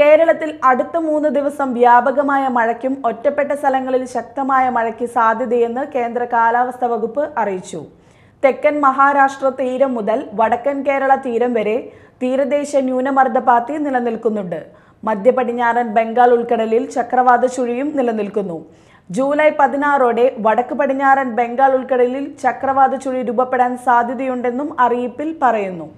കേരളത്തിൽ അടുത്ത മൂന്ന് ദിവസം വ്യാപകമായ മഴയ്ക്കും ഒറ്റപ്പെട്ട സ്ഥലങ്ങളിൽ ശക്തമായ മഴയ്ക്ക് സാധ്യതയെന്ന് കേന്ദ്ര കാലാവസ്ഥാ വകുപ്പ് അറിയിച്ചു തെക്കൻ മഹാരാഷ്ട്ര തീരം മുതൽ വടക്കൻ കേരള തീരം വരെ തീരദേശ ന്യൂനമർദ്ദപാത്തി നിലനിൽക്കുന്നുണ്ട് മധ്യപടിഞ്ഞാറൻ ബംഗാൾ ഉൾക്കടലിൽ ചക്രവാത ചുഴിയും നിലനിൽക്കുന്നു ജൂലൈ പതിനാറോടെ വടക്ക് പടിഞ്ഞാറൻ ബംഗാൾ ഉൾക്കടലിൽ ചക്രവാത ചുഴി രൂപപ്പെടാൻ സാധ്യതയുണ്ടെന്നും അറിയിപ്പിൽ പറയുന്നു